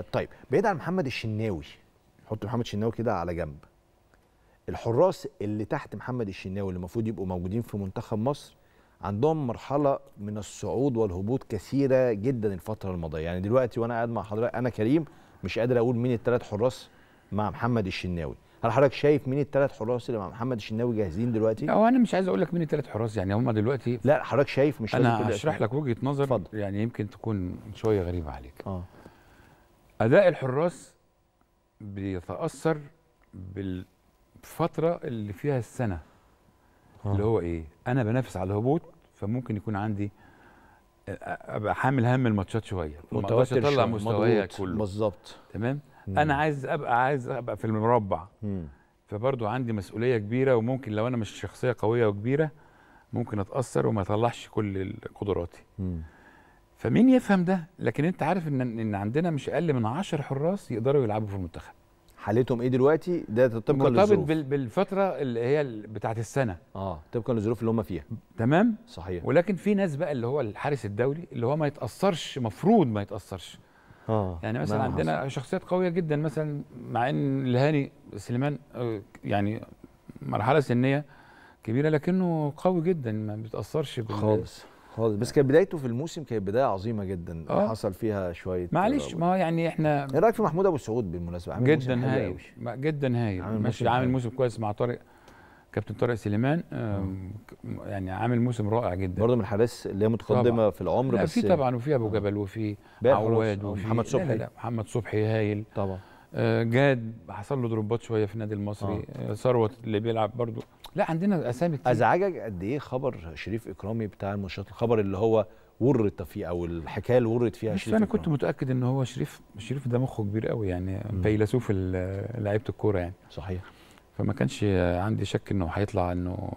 طيب بعيد عن محمد الشناوي حط محمد الشناوي كده على جنب الحراس اللي تحت محمد الشناوي اللي المفروض يبقوا موجودين في منتخب مصر عندهم مرحله من الصعود والهبوط كثيره جدا الفتره الماضيه يعني دلوقتي وانا قاعد مع حضرتك انا كريم مش قادر اقول مين الثلاث حراس مع محمد الشناوي هل حضرتك شايف مين الثلاث حراس اللي مع محمد الشناوي جاهزين دلوقتي هو انا مش عايز اقول لك مين الثلاث حراس يعني هم دلوقتي لا حضرتك شايف مش انا هشرح لك وجهه نظر فضل. يعني يمكن تكون شويه غريبه عليك اه اداء الحراس بيتاثر بالفتره اللي فيها السنه آه. اللي هو ايه انا بنافس على الهبوط فممكن يكون عندي ابقى حامل هم الماتشات شويه متوتر اطلع مستوايا كله بالظبط تمام مم. انا عايز ابقى عايز ابقى في المربع مم. فبرضو عندي مسؤوليه كبيره وممكن لو انا مش شخصيه قويه وكبيره ممكن اتاثر وما اطلعش كل قدراتي فمين يفهم ده لكن انت عارف ان ان عندنا مش اقل من 10 حراس يقدروا يلعبوا في المنتخب حالتهم ايه دلوقتي ده طبقا للظروف مرتبط بالفتره اللي هي بتاعه السنه اه طبقا للظروف اللي هم فيها تمام صحيح ولكن في ناس بقى اللي هو الحارس الدولي اللي هو ما يتاثرش مفروض ما يتاثرش اه يعني مثلا عندنا حصل. شخصيات قويه جدا مثلا مع ان الهاني سليمان آه، يعني مرحله سنيه كبيره لكنه قوي جدا ما بيتاثرش خالص خالص بس كانت بدايته في الموسم كانت بدايه عظيمه جدا أوه. حصل فيها شويه معلش ما يعني احنا ايه رايك في محمود ابو سعود بالمناسبه عامل جدا هايل جدا هايل عامل موسم كويس مع طارق كابتن طارق سليمان يعني عامل موسم رائع جدا برضه من الحارس اللي هي متقدمه طبعًا. في العمر بس في طبعا وفي ابو آه. جبل وفي عواد وفي محمد صبحي لا لا محمد صبحي هايل طبعا آه، جاد حصل له دروبات شويه في النادي المصري آه. آه. ثروت اللي بيلعب برضو لا عندنا اسامي كتير ازعجك قد ايه خبر شريف اكرامي بتاع المنشط الخبر اللي هو ورط فيه او الحكايه اللي ورط فيها شريف انا كنت إكرامي. متاكد ان هو شريف شريف ده مخه كبير قوي يعني فيلسوف لعيبه الكوره يعني صحيح فما كانش عندي شك انه هيطلع انه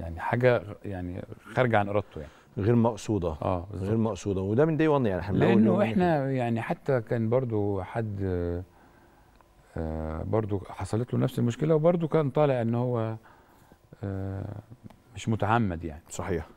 يعني حاجه يعني خارجه عن ارادته يعني غير مقصوده اه بالزبط. غير مقصوده وده من دي 1 يعني احنا لانه احنا يعني. يعني حتى كان برضو حد آه، برضو حصلت له نفس المشكله وبرضو كان طالع ان هو آه، مش متعمد يعني صحيح